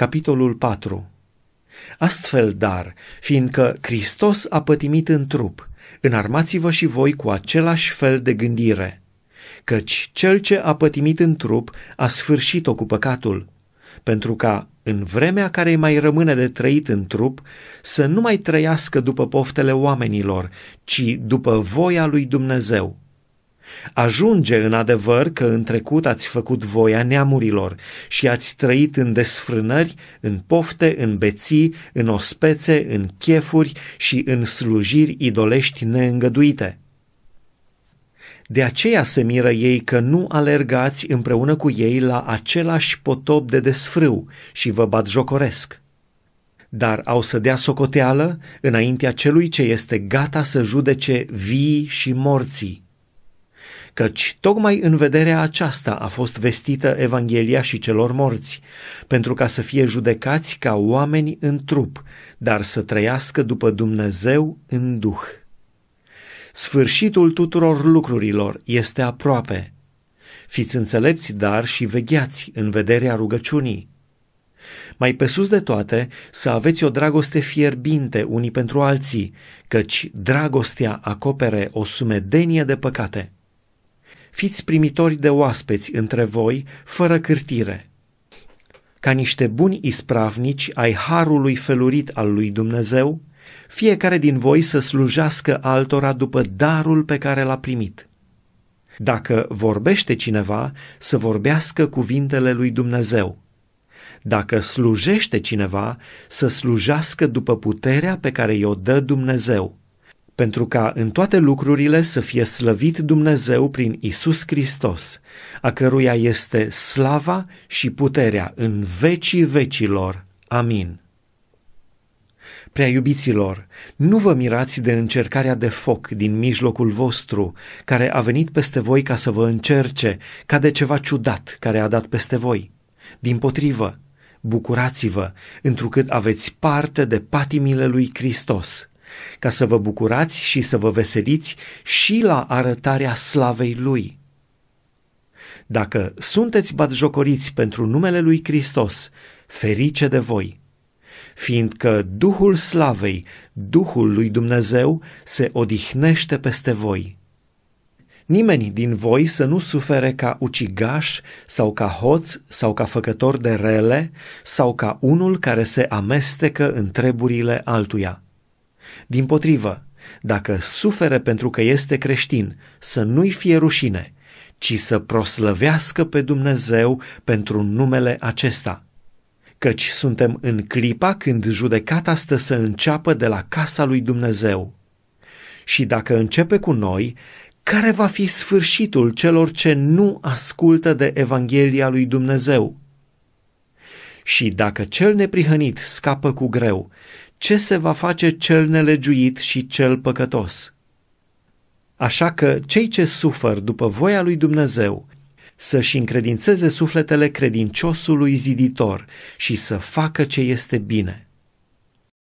Capitolul 4 Astfel, dar, fiindcă Hristos a pătimit în trup, înarmați-vă și voi cu același fel de gândire, căci cel ce a pătimit în trup a sfârșit-o cu păcatul, pentru ca, în vremea care îi mai rămâne de trăit în trup, să nu mai trăiască după poftele oamenilor, ci după voia lui Dumnezeu Ajunge în adevăr că în trecut ați făcut voia neamurilor și ați trăit în desfrânări, în pofte, în beții, în ospețe, în chefuri și în slujiri idolești neîngăduite. De aceea se miră ei că nu alergați împreună cu ei la același potop de desfrâu și vă bat jocoresc. Dar au să dea socoteală înaintea celui ce este gata să judece vii și morții căci tocmai în vederea aceasta a fost vestită Evanghelia și celor morți, pentru ca să fie judecați ca oameni în trup, dar să trăiască după Dumnezeu în duh. Sfârșitul tuturor lucrurilor este aproape. Fiți înțelepți, dar și vegheați în vederea rugăciunii. Mai pe sus de toate, să aveți o dragoste fierbinte unii pentru alții, căci dragostea acopere o sumedenie de păcate fiți primitori de oaspeți între voi, fără cârtire. Ca niște buni ispravnici ai harului felurit al lui Dumnezeu, fiecare din voi să slujească altora după darul pe care l-a primit. Dacă vorbește cineva, să vorbească cuvintele lui Dumnezeu. Dacă slujește cineva, să slujească după puterea pe care i-o dă Dumnezeu pentru ca în toate lucrurile să fie slăvit Dumnezeu prin Isus Hristos, a căruia este slava și puterea în vecii vecilor. Amin. Prea iubiților, nu vă mirați de încercarea de foc din mijlocul vostru, care a venit peste voi ca să vă încerce, ca de ceva ciudat care a dat peste voi. Din potrivă, bucurați-vă, întrucât aveți parte de patimile lui Hristos, ca să vă bucurați și să vă veseliți și la arătarea slavei Lui. Dacă sunteți batjocoriți pentru numele Lui Hristos, ferice de voi, fiindcă Duhul Slavei, Duhul lui Dumnezeu, se odihnește peste voi. Nimeni din voi să nu sufere ca ucigaș sau ca hoț sau ca făcător de rele sau ca unul care se amestecă în treburile altuia. Din potrivă, dacă suferă pentru că este creștin, să nu-i fie rușine, ci să proslăvească pe Dumnezeu pentru numele acesta. Căci suntem în clipa când judecata stă să înceapă de la casa lui Dumnezeu. Și dacă începe cu noi, care va fi sfârșitul celor ce nu ascultă de Evanghelia lui Dumnezeu? Și dacă cel neprihănit scapă cu greu, ce se va face cel nelegiuit și cel păcătos. Așa că cei ce sufăr după voia lui Dumnezeu să-și încredințeze sufletele credinciosului ziditor și să facă ce este bine.